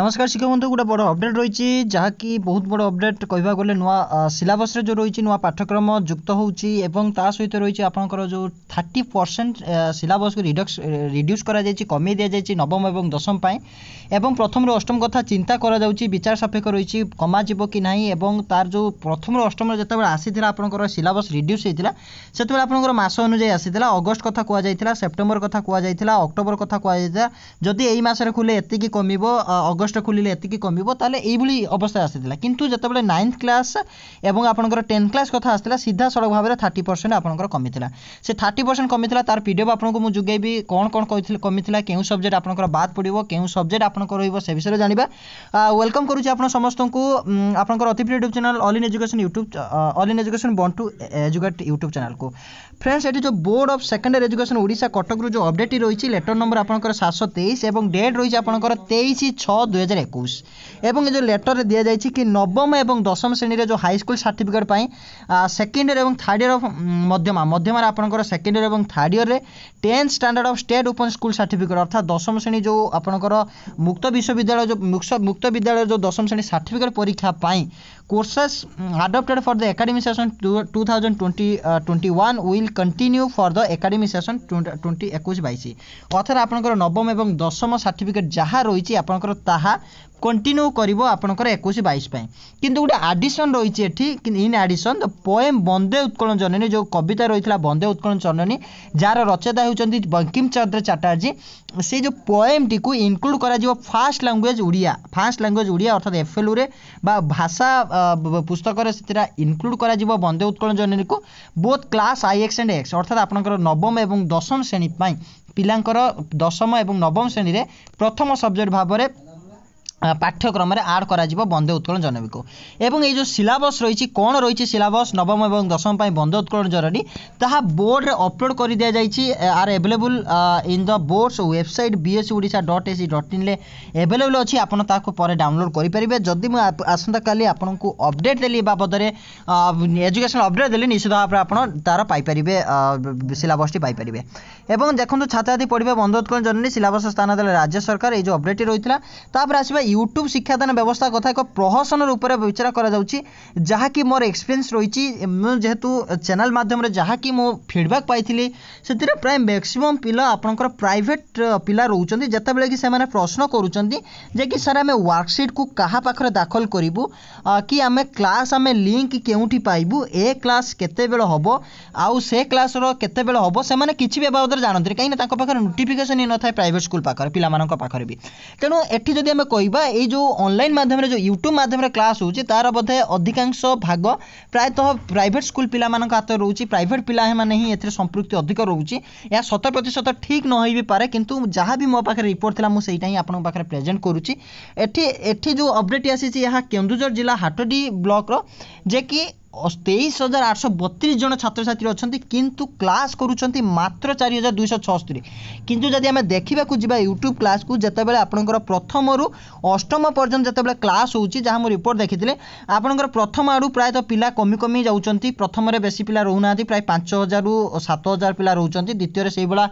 নমস্কার শিক্ষক বন্ধু গোটে বড় অপডেট রয়েছে যা কি বহু বড় অপডেট কহবা গেলে নয় সিলাবসে যে রয়েছে নয় পাঠ্যক্রম যুক্ত হচ্ছে এবং তা সহ রয়েছে আপনার যে thirty percent syllabus reduce reduce করা যাই কমাই দিয়া যাই নবম এবং দশম পাই এবং প্রথম অষ্টম কথা চিন্তা করা যাচ্ছে বিচার সাপেক্ষ রয়েছে কমা যাব কি না এবং তার যে প্রথম অষ্টম যেত আসি আপনার সিলাবস রিডিউস হয়েছিল সেত আপনার মাস অনুযায়ী আসি অগস্ট কথা কুয়াযাই সেপ্টেম্বর কথা কুয়াযাই অক্টোবর কথা কুয়াযাই যদি এই মাসে খুলে এত কমিব অগস্ট ଦଶଟା ଖୋଲିଲେ ଏତିକି କମିବ ତାହେଲେ ଏଇଭଳି ଅବସ୍ଥା ଆସିଥିଲା କିନ୍ତୁ ଯେତେବେଳେ ନାଇନ୍ଥ କ୍ଲାସ୍ ଏବଂ ଆପଣଙ୍କର ଟେନ୍ଥ କ୍ଲାସ୍ କଥା ଆସିଥିଲା ସିଧାସଳଖ ଭାବରେ ଥାର୍ଟି ପରସେଣ୍ଟ ଆପଣଙ୍କର କମିଥିଲା ସେ ଥାର୍ଟି ପରସେଣ୍ଟ କମିଥିଲା ତାର ପି ଆପଣଙ୍କୁ ମୁଁ ଯୋଗାଇବି କ'ଣ କ'ଣ କହିଥିଲି କମିଥିଲା କେଉଁ ସବଜେକ୍ଟ ଆପଣଙ୍କର ବାଦ୍ ପଡ଼ିବ କେଉଁ ସବଜେକ୍ଟ ଆପଣଙ୍କର ରହିବ ସେ ବିଷୟରେ ଜାଣିବା ୱେଲକମ୍ କରୁଛି ଆପଣ ସମସ୍ତଙ୍କୁ ଆପଣଙ୍କର ଅତି ପ୍ରିୟ YouTube channel all in education YouTube all in education born to educate YouTube ଚ୍ୟାନେଲ୍କୁ ଫ୍ରେଣ୍ଡସ୍ ଏଠି ଯେଉଁ Board of Secondary Education Odisha କଟକରୁ ଯେଉଁ ଅପଡ଼େଟ୍ ରହିଛି ଲେଟର୍ ନମ୍ବର ଆପଣଙ୍କର ସାତଶହ ତେଇଶ ଏବଂ ଡେଟ୍ ରହିଛି ଆପଣଙ୍କର ତେଇଶ ଛଅ ଦୁଇ দুই হাজার একুশ এবং এই যে লেটরে দিয়া যাইছে কি নবম এবং দশম শ্রেণীর যে হাইস্কুল সার্টিফিকেট পাই সেকেন্ড ইয়ার এবং থার্ড ইয়ার অফ মধ্যমা মধ্যমার আপনার সেকেন্ড ইয়ার এবং থার্ড ইয়ারে tenth standard of State Open School certificate অর্থাৎ দশম শ্রেণী যে আপনার মুক্ত বিশ্ববিদ্যালয় মুক্ত বিদ্যালয় যে দশম শ্রেণী সার্টিফিকেট পরীক্ষা পাই courses adopted for the academy session 2020 uh, will continue for the academy session 2021 22 অর্থাৎ আপনার নবম এবং দশম সার্টিফিকেট যাহা রয়েছে আপনার তাহা কন্টিনিউ করব আপনার একুশ বাইশ কিন্তু গোটে আডিশন রয়েছে এটি in edition the poem Bande Utkala Janani যে কবিতা রয়েছে বন্দে উৎকলন জননী যার রচয়িতা হচ্ছেন বঙ্কিমচন্দ্র চাটার্জী সেই যে পোয়েমটি ইনক্লুড করা first language Odia first language Odia অর্থাৎ এফএলুরে বা ভাষা পুস্তকর সেটা ইনক্লুড করা Bande Utkala Janani both class I X and X অর্থাৎ আপনার নবম এবং দশম শ্রেণী পিলাঙ্কর দশম এবং নবম শ্রেণীরে প্রথম সবজেক্ট ভাবে ପାଠ୍ୟକ୍ରମରେ ଆଡ଼୍ କରାଯିବ ବନ୍ଦେ ଉତ୍କଳନ ଜନନୀକୁ ଏବଂ ଏଇ ଯେଉଁ ସିଲାବସ୍ ରହିଛି କ'ଣ ରହିଛି ସିଲାବସ୍ ନବମ ଏବଂ ଦଶମ ପାଇଁ ବନ୍ଦେ ଉତ୍କଳନ ଜନନୀ ତାହା ବୋର୍ଡ଼ରେ ଅପଲୋଡ଼ କରିଦିଆଯାଇଛି are available in the board's website B S Odisha dot AC dot ଇନ୍ରେ ଆଭେଲେବୁଲ୍ ଅଛି ଆପଣ ତାହାକୁ ପରେ ଡାଉନଲୋଡ଼୍ କରିପାରିବେ ଯଦି ମୁଁ ଆସନ୍ତାକାଲି ଆପଣଙ୍କୁ ଅପଡ଼େଟ୍ ଦେଲି ଏ ବାବଦରେ ଏଜୁକେସନ୍ ଅପଡ଼େଟ୍ ଦେଲି ନିଶ୍ଚିତ ଭାବରେ ଆପଣ ତା'ର ପାଇପାରିବେ ସିଲାବସ୍ଟି ପାଇପାରିବେ ଏବଂ ଦେଖନ୍ତୁ ଛାତ୍ରଛାତ୍ରୀ ପଢ଼ିବେ ବନ୍ଦେ ଉତ୍କଳନ ଜନନୀ ସିଲାବସ୍ ସ୍ଥାନ ଦେଲେ ରାଜ୍ୟ ସରକାର ଏଇ ଯେଉଁ ଅପଡ଼େଟ୍ଟି ରହିଥିଲା ତାପରେ ଆସିବା ইউটিউব শিক্ষাদান ব্যবস্থা কথা এক প্রহসনৰ ওপৰে বিচাৰ কৰা যাওচি যাহকি মোৰ এক্সপিৰিয়েন্স ৰৈচি মই যেহতু চেনেল মাধ্যমৰে যাহকি মই ফিডবেক পাইছিলি সেইতে প্ৰায় মাক্সিমাম পিলা আপোনাকৰ প্রাইভেট পিলা ৰৌচন্তি জেতেবেলে কি সেইmane প্ৰশ্ন কৰুচন্তি যে কি স্যার আমি ৱৰ্কশিট ক কহা পাখৰ দাখল কৰিবু কি আমি ক্লাছ আমি লিংক কেউটি পাইবু এ ক্লাছ কেতেবেলে হব আৰু সেই ক্লাছৰ কেতেবেলে হব সেইmane কিচিবি বাৱহদৰ জানন্তি কাই না তাকৰ পাখৰ নোটিফিকেচনই নথায় প্রাইভেট স্কুল পাখৰ পিলা মানক পাখৰবি তেনু এতি যদি আমি ক'ই ବା ଏଇ ଯେଉଁ ଅନଲାଇନ୍ ମାଧ୍ୟମରେ ଯେଉଁ ୟୁଟ୍ୟୁବ୍ ମାଧ୍ୟମରେ କ୍ଲାସ୍ ହେଉଛି ତା'ର ବୋଧେ ଅଧିକାଂଶ ଭାଗ ପ୍ରାୟତଃ ପ୍ରାଇଭେଟ୍ ସ୍କୁଲ୍ ପିଲାମାନଙ୍କ ହାତରେ ରହୁଛି ପ୍ରାଇଭେଟ୍ ପିଲାମାନେ ହିଁ ଏଥିରେ ସମ୍ପୃକ୍ତି ଅଧିକ ରହୁଛି ଏହା ଶତ ପ୍ରତିଶତ ଠିକ୍ ନ ହୋଇ ବି ପାରେ କିନ୍ତୁ ଯାହା ବି ମୋ ପାଖରେ ରିପୋର୍ଟ ଥିଲା ମୁଁ ସେଇଟା ହିଁ ଆପଣଙ୍କ ପାଖରେ ପ୍ରେଜେଣ୍ଟ କରୁଛି ଏଠି ଏଠି ଯେଉଁ ଅପଡ଼େଟ୍ ଆସିଛି ଏହା କେନ୍ଦୁଝର ଜିଲ୍ଲା ହାଟଡ଼ି ବ୍ଲକ୍ର ଯେ କି তেইশ হাজার আটশো বত্রিশ জন ছাত্রছাত্রী অনেক কিন্তু ক্লাস করুচার মাত্র চারি হাজার দুইশ ছস্তরি কিন্তু যদি আমি দেখা যা ইউট্যুব ক্লাস কু যেত আপনার প্রথম রু অষ্টম পর্যন্ত যেত ক্লাস হচ্ছে যা মো রিপোর্ট দেখি আপনার প্রথম আড়ু প্রায়ত পিলা কমি কমি যাচ্ছেন প্রথমে বেশি পিলা রো না প্রায় পাঁচ হাজার সাত হাজার পিলা রোচান দ্বিতীয় সেইভাবে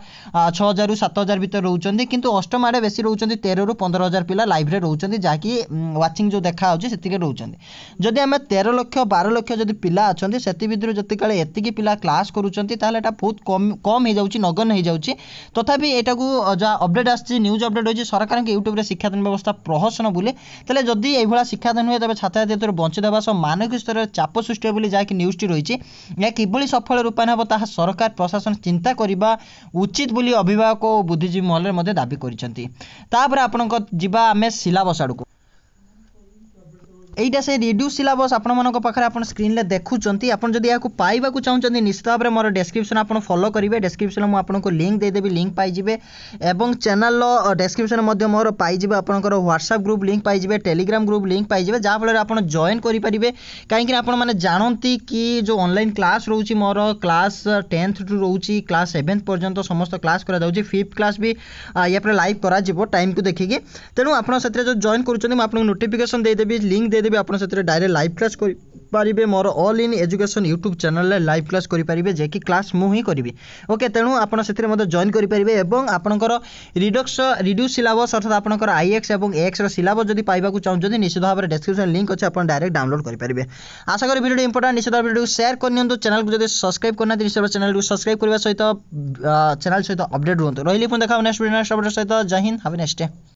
ছ হাজার সাত হাজার ভিতরে রোচান কিন্তু অষ্টম আড়ে বেশি রোচান তের রু পনেরো হাজার পিলা লাইভ্রে রোচান যা কি ওয়াচিং যে দেখা হচ্ছে সেতিকে রোচান যদি আমি তের লক্ষ বার লক্ষ যদি ପିଲା ଅଛନ୍ତି ସେଥି ଭିତରୁ ଯେତେବେଳେ ଏତିକି ପିଲା କ୍ଲାସ୍ କରୁଛନ୍ତି ତାହେଲେ ଏଇଟା ବହୁତ କମ୍ କମ୍ ହେଇଯାଉଛି ନଗନ ହେଇଯାଉଛି ତଥାପି ଏଇଟାକୁ ଯାହା ଅପଡ଼େଟ୍ ଆସିଛି ନ୍ୟୁଜ୍ ଅପଡ଼େଟ୍ ହେଉଛି ସରକାରଙ୍କ ୟୁଟ୍ୟୁବ୍ରେ ଶିକ୍ଷାଦାନ ବ୍ୟବସ୍ଥା ପ୍ରହସନ ବୋଲି ତାହେଲେ ଯଦି ଏଇଭଳିଆ ଶିକ୍ଷାଦାନ ହୁଏ ତେବେ ଛାତ୍ରଛାତ୍ରୀରୁ ବଞ୍ଚିତ ହେବା ସହ ମାନସିକ ସ୍ତରରେ ଚାପ ସୃଷ୍ଟି ହେବ ବୋଲି ଯାହାକି ନ୍ୟୁଜ୍ଟି ରହିଛି ଏହା କିଭଳି ସଫଳ ରୂପାୟନ ହେବ ତାହା ସରକାର ପ୍ରଶାସନ ଚିନ୍ତା କରିବା ଉଚିତ ବୋଲି ଅଭିଭାବକ ଓ ବୁଦ୍ଧିଜୀବୀ ମହଲରେ ମଧ୍ୟ ଦାବି କରିଛନ୍ତି ତାପରେ ଆପଣଙ୍କ ଯିବା ଆମେ ସିଲାବସ୍ ଆଡ଼କୁ এইটা ସେ ରିଡ୍ୟୁସ୍ ସିଲାବସ୍ ଆପଣମାନଙ୍କ ପାଖରେ ଆପଣ ସ୍କ୍ରିନ୍ରେ ଦେଖୁଛନ୍ତି ଆପଣ ଯଦି ଏହାକୁ ପାଇବାକୁ ଚାହୁଁଛନ୍ତି ନିଶ୍ଚିତ ଭାବରେ ମୋର ଡେସ୍କ୍ରିପ୍ସନ୍ ଆପଣ ଫଲୋ କରିବେ ଡେସ୍କ୍ରିପ୍ସନ୍ରେ ମୁଁ ଆପଣଙ୍କୁ ଲିଙ୍କ୍ ଦେଇଦେବି ଲିଙ୍କ୍ ପାଇଯିବେ ଏବଂ ଚ୍ୟାନେଲ୍ର ଡେସ୍କ୍ରିପ୍ସନ୍ରେ ମଧ୍ୟ ମୋର ପାଇଯିବେ ଆପଣଙ୍କର ହ୍ୱାଟ୍ସଆପ୍ ଗ୍ରୁପ୍ ଲିଙ୍କ୍ ପାଇଯିବେ ଟେଲିଗ୍ରାମ୍ ଗ୍ରୁପ୍ ଲିଙ୍କ୍ ପାଇଯିବେ ଯାହାଫଳରେ ଆପଣ ଜଏନ୍ କରିପାରିବେ କାହିଁକିନା ଆପଣମାନେ ଜାଣନ୍ତି କି ଯେଉଁ ଅନଲାଇନ୍ କ୍ଲାସ୍ ରହୁଛି ମୋର କ୍ଲାସ୍ ଟେନ୍ଥଠୁ ରହୁଛି କ୍ଲାସ୍ ସେଭେନ୍ଥ ପର୍ଯ୍ୟନ୍ତ ସମସ୍ତ କ୍ଲାସ୍ କରାଯାଉଛି ଫିଫ୍ଥ କ୍ଲାସ୍ ବି ୟା ପରେ ଲାଇଭ୍ କରାଯିବ ଟାଇମ୍କୁ ଦେଖିକି ତେଣୁ ଆପଣ ସେଥିରେ ଯେଉଁ ଜଏନ୍ କରୁଛନ୍ତି ମୁଁ ଆପଣଙ୍କୁ ନୋଟିଫିକେସନ୍ ଦେଇଦେବି ଲିଙ୍କ୍ ଦେଇଦେବି দেবে আপনার সাথে ডাইরেক্ট লাইভ ক্লাস করি পারিবে ମୋର ଅଲ୍ ଇନ୍ ଏଜୁକେସନ୍ ୟୁଟ୍ୟୁବ୍ ଚ୍ୟାନେଲ୍ରେ ଲାଇଭ୍ କ୍ଲାସ୍ କରିପାରିବେ ଯେ କି କ୍ଲାସ୍ ମୁଁ ହିଁ କରିବି ଓକେ ତେଣୁ ଆପଣ ସେଥିରେ ମଧ୍ୟ ଜଏନ୍ କରିପାରିବେ ଏବଂ ଆପଣଙ୍କର ରିଡକ୍ସ ରିଡ୍ୟୁସ୍ ସିଲାବସ୍ ଅର୍ଥାৎ ଆପଣଙ୍କର ଆଇଏକ୍ସ ଏବଂ ଏକ୍ସର ସିଲାବସ୍ ଯଦି ପାଇବାକୁ ଚାହୁଁଛନ୍ତି ନିଶ୍ଚିତ ଭାବରେ ଡେସ୍କ୍ରିପ୍ସନ୍ ଲିଙ୍କ୍ ଅଛି ଆପଣ ଡାଇରେକ୍ଟ ଡାଉନଲୋଡ୍ କରିପାରିବେ ଆଶା କরি ଭିଡ଼ିଓଟି ଇମ୍ପୋର୍ଟାଣ୍ଟ ନିଶ୍ଚିତ ଭାବରେ ଭିଡ଼ିଓକୁ ସେୟାର କରିନିଅନ୍ତୁ ଚ୍ୟାନେଲ୍କୁ ଯଦି ସବସ୍କ୍ରାଇବ୍ କରିନାହାନ୍ତି ନିଶ୍ଚିତ ଭାବରେ ଚ୍ୟାନେଲ୍କୁ ସବସ୍କ୍ରାଇବ୍ କରିବା ସହିତ ଚ୍ୟାନେଲ୍ ସହିତ ଅପଡେଟ୍ ରୁହନ୍ତୁ ରହିଲି ପୁଣି ଦେଖା ନେକ୍ସଟ ଭିଡ଼ିଓ ନେକ୍ସଟ ଅପଡେଟ୍ ସହିତ Jai Hind have next day